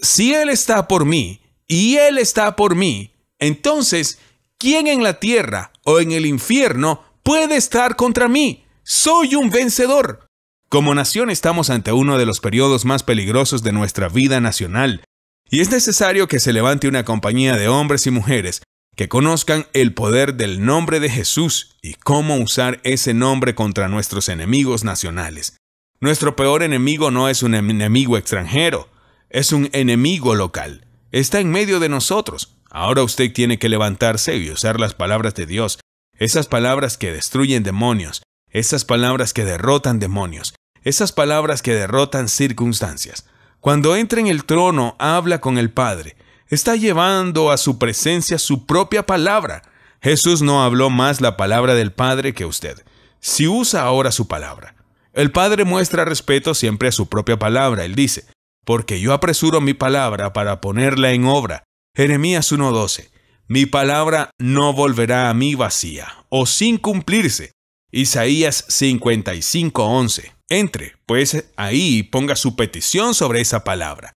si Él está por mí y Él está por mí, entonces, ¿quién en la tierra o en el infierno puede estar contra mí? Soy un vencedor. Como nación estamos ante uno de los periodos más peligrosos de nuestra vida nacional, y es necesario que se levante una compañía de hombres y mujeres que conozcan el poder del nombre de Jesús y cómo usar ese nombre contra nuestros enemigos nacionales. Nuestro peor enemigo no es un enemigo extranjero, es un enemigo local. Está en medio de nosotros. Ahora usted tiene que levantarse y usar las palabras de Dios, esas palabras que destruyen demonios, esas palabras que derrotan demonios, esas palabras que derrotan circunstancias. Cuando entra en el trono, habla con el Padre. Está llevando a su presencia su propia palabra. Jesús no habló más la palabra del Padre que usted. Si usa ahora su palabra. El Padre muestra respeto siempre a su propia palabra. Él dice, porque yo apresuro mi palabra para ponerla en obra. Jeremías 1.12. Mi palabra no volverá a mí vacía, o sin cumplirse. Isaías 55.11. Entre, pues, ahí ponga su petición sobre esa palabra.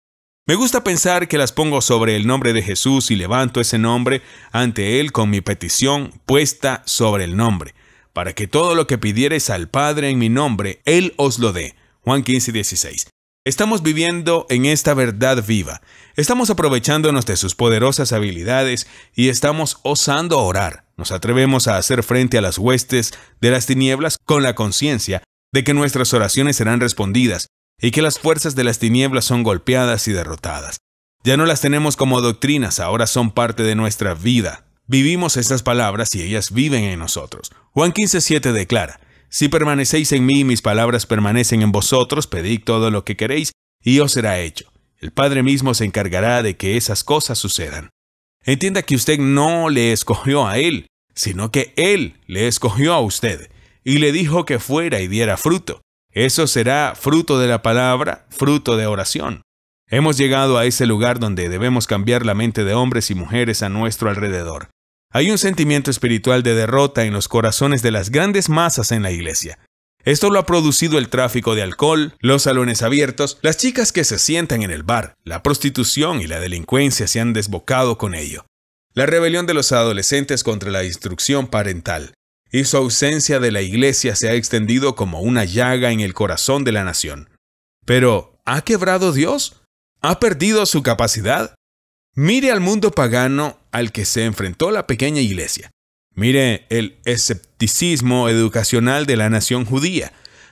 Me gusta pensar que las pongo sobre el nombre de Jesús y levanto ese nombre ante Él con mi petición puesta sobre el nombre, para que todo lo que pidiereis al Padre en mi nombre, Él os lo dé. Juan 15.16 Estamos viviendo en esta verdad viva, estamos aprovechándonos de sus poderosas habilidades y estamos osando orar. Nos atrevemos a hacer frente a las huestes de las tinieblas con la conciencia de que nuestras oraciones serán respondidas y que las fuerzas de las tinieblas son golpeadas y derrotadas. Ya no las tenemos como doctrinas, ahora son parte de nuestra vida. Vivimos estas palabras y ellas viven en nosotros. Juan 15.7 declara, si permanecéis en mí mis palabras permanecen en vosotros, pedid todo lo que queréis y os será hecho. El Padre mismo se encargará de que esas cosas sucedan. Entienda que usted no le escogió a Él, sino que Él le escogió a usted y le dijo que fuera y diera fruto. Eso será fruto de la palabra, fruto de oración. Hemos llegado a ese lugar donde debemos cambiar la mente de hombres y mujeres a nuestro alrededor. Hay un sentimiento espiritual de derrota en los corazones de las grandes masas en la iglesia. Esto lo ha producido el tráfico de alcohol, los salones abiertos, las chicas que se sientan en el bar, la prostitución y la delincuencia se han desbocado con ello, la rebelión de los adolescentes contra la instrucción parental, y su ausencia de la iglesia se ha extendido como una llaga en el corazón de la nación. Pero, ¿ha quebrado Dios? ¿Ha perdido su capacidad? Mire al mundo pagano al que se enfrentó la pequeña iglesia. Mire el escepticismo educacional de la nación judía.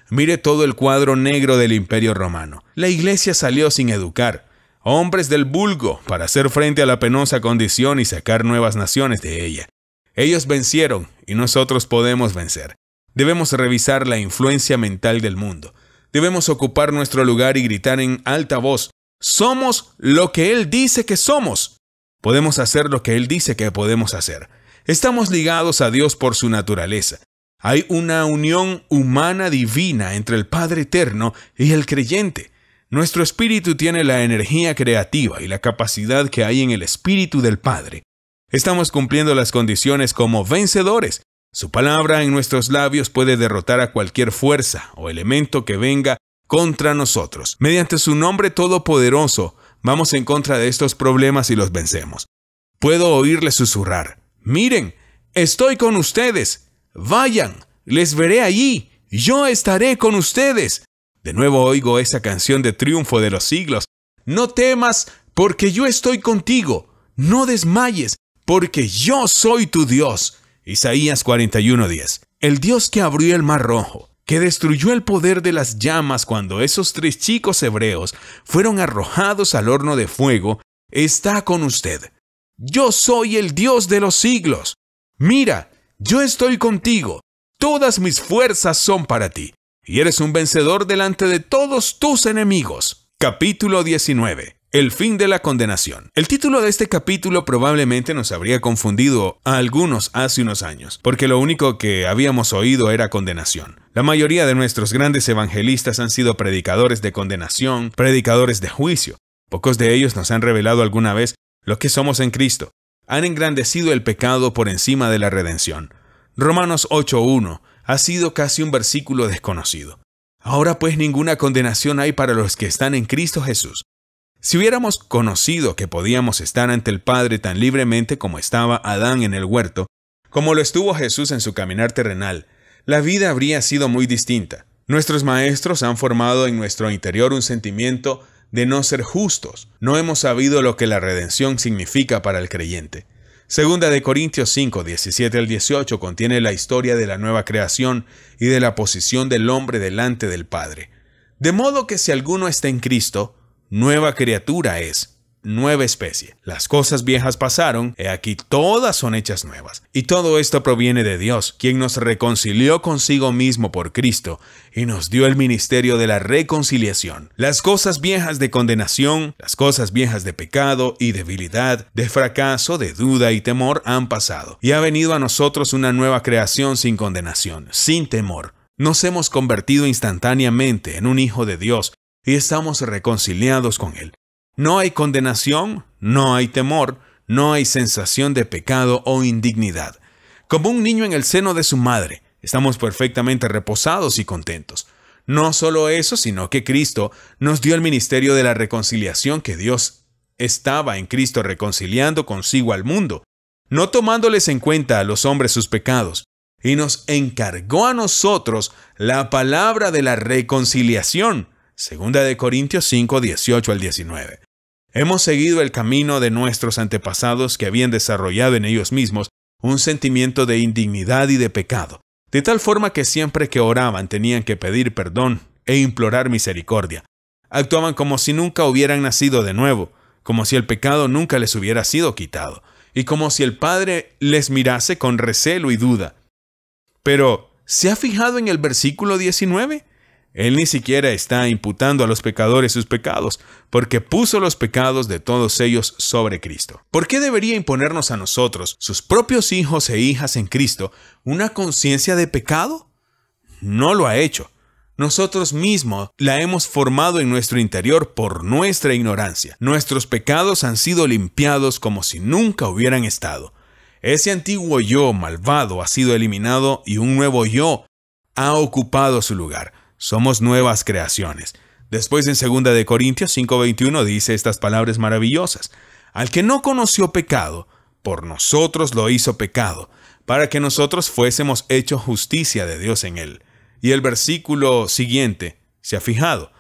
Mire todo el cuadro negro del imperio romano. La iglesia salió sin educar. Hombres del vulgo para hacer frente a la penosa condición y sacar nuevas naciones de ella. Ellos vencieron y nosotros podemos vencer. Debemos revisar la influencia mental del mundo. Debemos ocupar nuestro lugar y gritar en alta voz, somos lo que Él dice que somos. Podemos hacer lo que Él dice que podemos hacer. Estamos ligados a Dios por su naturaleza. Hay una unión humana divina entre el Padre Eterno y el creyente. Nuestro espíritu tiene la energía creativa y la capacidad que hay en el espíritu del Padre. Estamos cumpliendo las condiciones como vencedores. Su palabra en nuestros labios puede derrotar a cualquier fuerza o elemento que venga contra nosotros. Mediante su nombre todopoderoso, vamos en contra de estos problemas y los vencemos. Puedo oírle susurrar, miren, estoy con ustedes, vayan, les veré allí, yo estaré con ustedes. De nuevo oigo esa canción de triunfo de los siglos. No temas, porque yo estoy contigo, no desmayes, porque yo soy tu Dios. Isaías 41:10. El Dios que abrió el mar rojo, que destruyó el poder de las llamas cuando esos tres chicos hebreos fueron arrojados al horno de fuego, está con usted. Yo soy el Dios de los siglos. Mira, yo estoy contigo. Todas mis fuerzas son para ti. Y eres un vencedor delante de todos tus enemigos. Capítulo 19. El fin de la condenación. El título de este capítulo probablemente nos habría confundido a algunos hace unos años, porque lo único que habíamos oído era condenación. La mayoría de nuestros grandes evangelistas han sido predicadores de condenación, predicadores de juicio. Pocos de ellos nos han revelado alguna vez lo que somos en Cristo. Han engrandecido el pecado por encima de la redención. Romanos 8.1 ha sido casi un versículo desconocido. Ahora pues ninguna condenación hay para los que están en Cristo Jesús si hubiéramos conocido que podíamos estar ante el Padre tan libremente como estaba Adán en el huerto, como lo estuvo Jesús en su caminar terrenal, la vida habría sido muy distinta. Nuestros maestros han formado en nuestro interior un sentimiento de no ser justos. No hemos sabido lo que la redención significa para el creyente. Segunda de Corintios 5, 17 al 18 contiene la historia de la nueva creación y de la posición del hombre delante del Padre. De modo que si alguno está en Cristo, nueva criatura es, nueva especie. Las cosas viejas pasaron, he aquí todas son hechas nuevas. Y todo esto proviene de Dios, quien nos reconcilió consigo mismo por Cristo y nos dio el ministerio de la reconciliación. Las cosas viejas de condenación, las cosas viejas de pecado y debilidad, de fracaso, de duda y temor han pasado, y ha venido a nosotros una nueva creación sin condenación, sin temor. Nos hemos convertido instantáneamente en un hijo de Dios y estamos reconciliados con Él. No hay condenación, no hay temor, no hay sensación de pecado o indignidad. Como un niño en el seno de su madre, estamos perfectamente reposados y contentos. No solo eso, sino que Cristo nos dio el ministerio de la reconciliación que Dios estaba en Cristo reconciliando consigo al mundo, no tomándoles en cuenta a los hombres sus pecados, y nos encargó a nosotros la palabra de la reconciliación. Segunda de Corintios 5, 18 al 19. Hemos seguido el camino de nuestros antepasados que habían desarrollado en ellos mismos un sentimiento de indignidad y de pecado, de tal forma que siempre que oraban tenían que pedir perdón e implorar misericordia. Actuaban como si nunca hubieran nacido de nuevo, como si el pecado nunca les hubiera sido quitado, y como si el Padre les mirase con recelo y duda. Pero, ¿se ha fijado en el versículo 19? Él ni siquiera está imputando a los pecadores sus pecados, porque puso los pecados de todos ellos sobre Cristo. ¿Por qué debería imponernos a nosotros, sus propios hijos e hijas en Cristo, una conciencia de pecado? No lo ha hecho. Nosotros mismos la hemos formado en nuestro interior por nuestra ignorancia. Nuestros pecados han sido limpiados como si nunca hubieran estado. Ese antiguo yo malvado ha sido eliminado y un nuevo yo ha ocupado su lugar somos nuevas creaciones. Después en 2 de Corintios 5:21 dice estas palabras maravillosas: Al que no conoció pecado, por nosotros lo hizo pecado, para que nosotros fuésemos hechos justicia de Dios en él. Y el versículo siguiente se ha fijado.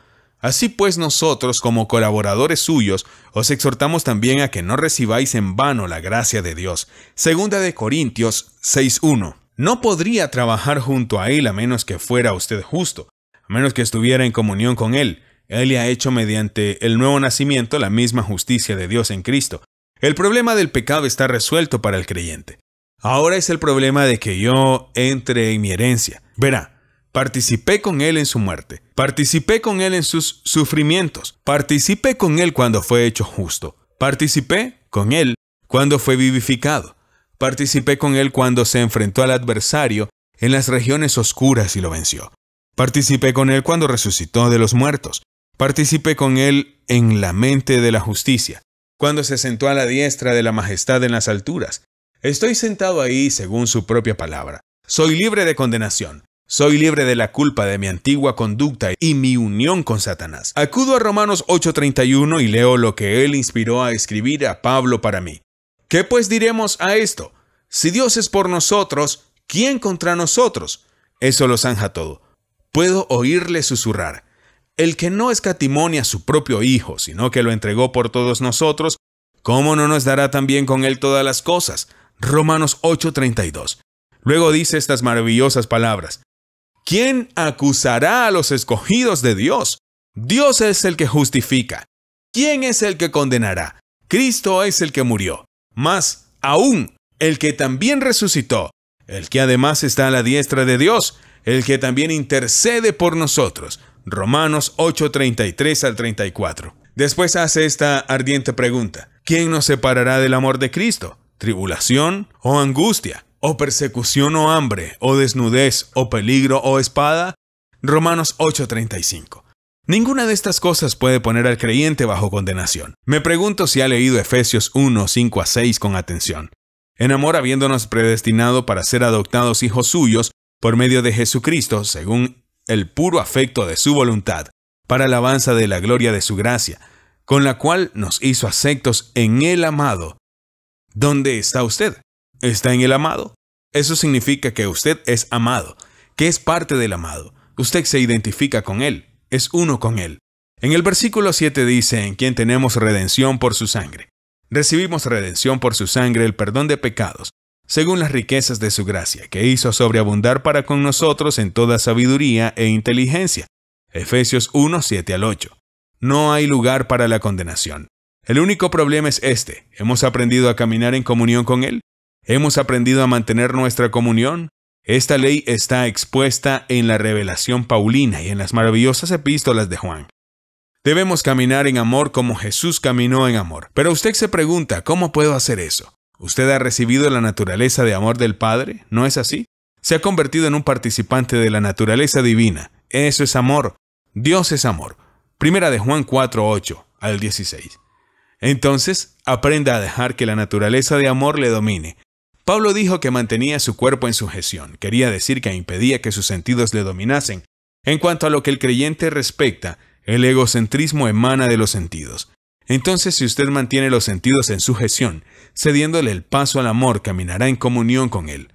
Así pues nosotros, como colaboradores suyos, os exhortamos también a que no recibáis en vano la gracia de Dios. Segunda de Corintios 6.1. No podría trabajar junto a él a menos que fuera usted justo menos que estuviera en comunión con Él. Él le ha hecho mediante el nuevo nacimiento la misma justicia de Dios en Cristo. El problema del pecado está resuelto para el creyente. Ahora es el problema de que yo entre en mi herencia. Verá, participé con Él en su muerte, participé con Él en sus sufrimientos, participé con Él cuando fue hecho justo, participé con Él cuando fue vivificado, participé con Él cuando se enfrentó al adversario en las regiones oscuras y lo venció. Participé con Él cuando resucitó de los muertos. Participé con Él en la mente de la justicia, cuando se sentó a la diestra de la majestad en las alturas. Estoy sentado ahí según su propia palabra. Soy libre de condenación. Soy libre de la culpa de mi antigua conducta y mi unión con Satanás. Acudo a Romanos 8:31 y leo lo que él inspiró a escribir a Pablo para mí. ¿Qué pues diremos a esto? Si Dios es por nosotros, ¿quién contra nosotros? Eso lo zanja todo puedo oírle susurrar, el que no escatimone a su propio Hijo, sino que lo entregó por todos nosotros, ¿cómo no nos dará también con él todas las cosas? Romanos 8:32. Luego dice estas maravillosas palabras, ¿quién acusará a los escogidos de Dios? Dios es el que justifica. ¿Quién es el que condenará? Cristo es el que murió. Más aún, el que también resucitó, el que además está a la diestra de Dios, el que también intercede por nosotros. Romanos 8:33 al 34. Después hace esta ardiente pregunta. ¿Quién nos separará del amor de Cristo? ¿Tribulación o angustia? ¿O persecución o hambre? ¿O desnudez o peligro o espada? Romanos 8:35. Ninguna de estas cosas puede poner al creyente bajo condenación. Me pregunto si ha leído Efesios 15 a 6 con atención. En amor habiéndonos predestinado para ser adoptados hijos suyos por medio de Jesucristo, según el puro afecto de su voluntad, para alabanza de la gloria de su gracia, con la cual nos hizo aceptos en el amado. ¿Dónde está usted? ¿Está en el amado? Eso significa que usted es amado, que es parte del amado. Usted se identifica con él, es uno con él. En el versículo 7 dice, en quien tenemos redención por su sangre. Recibimos redención por su sangre, el perdón de pecados, según las riquezas de su gracia, que hizo sobreabundar para con nosotros en toda sabiduría e inteligencia. Efesios 1, 7 al 8. No hay lugar para la condenación. El único problema es este. ¿Hemos aprendido a caminar en comunión con Él? ¿Hemos aprendido a mantener nuestra comunión? Esta ley está expuesta en la revelación paulina y en las maravillosas epístolas de Juan. Debemos caminar en amor como Jesús caminó en amor. Pero usted se pregunta, ¿cómo puedo hacer eso? Usted ha recibido la naturaleza de amor del Padre, ¿no es así? Se ha convertido en un participante de la naturaleza divina. Eso es amor. Dios es amor. Primera de Juan 4, 8 al 16. Entonces, aprenda a dejar que la naturaleza de amor le domine. Pablo dijo que mantenía su cuerpo en sujeción, quería decir que impedía que sus sentidos le dominasen. En cuanto a lo que el creyente respecta, el egocentrismo emana de los sentidos. Entonces, si usted mantiene los sentidos en sujeción, cediéndole el paso al amor, caminará en comunión con Él.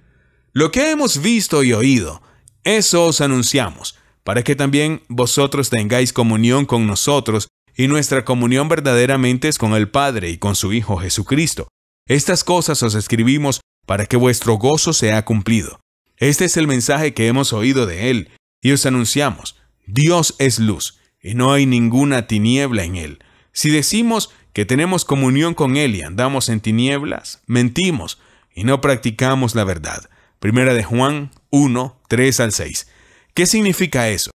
Lo que hemos visto y oído, eso os anunciamos, para que también vosotros tengáis comunión con nosotros, y nuestra comunión verdaderamente es con el Padre y con su Hijo Jesucristo. Estas cosas os escribimos para que vuestro gozo sea cumplido. Este es el mensaje que hemos oído de Él, y os anunciamos, Dios es luz, y no hay ninguna tiniebla en Él. Si decimos que tenemos comunión con Él y andamos en tinieblas, mentimos y no practicamos la verdad. Primera de Juan 1, 3 al 6. ¿Qué significa eso?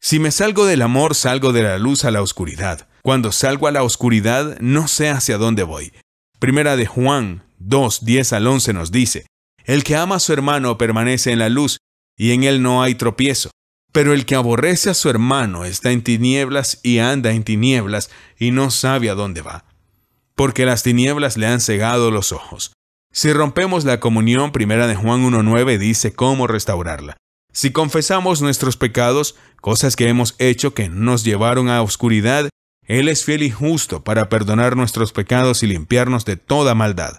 Si me salgo del amor, salgo de la luz a la oscuridad. Cuando salgo a la oscuridad, no sé hacia dónde voy. Primera de Juan 2, 10 al 11 nos dice, El que ama a su hermano permanece en la luz, y en él no hay tropiezo. Pero el que aborrece a su hermano está en tinieblas y anda en tinieblas y no sabe a dónde va, porque las tinieblas le han cegado los ojos. Si rompemos la comunión, primera de Juan 1.9 dice cómo restaurarla. Si confesamos nuestros pecados, cosas que hemos hecho que nos llevaron a oscuridad, Él es fiel y justo para perdonar nuestros pecados y limpiarnos de toda maldad.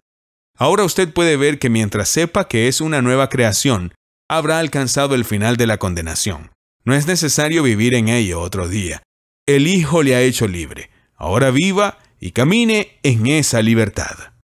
Ahora usted puede ver que mientras sepa que es una nueva creación, habrá alcanzado el final de la condenación. No es necesario vivir en ello otro día. El Hijo le ha hecho libre. Ahora viva y camine en esa libertad.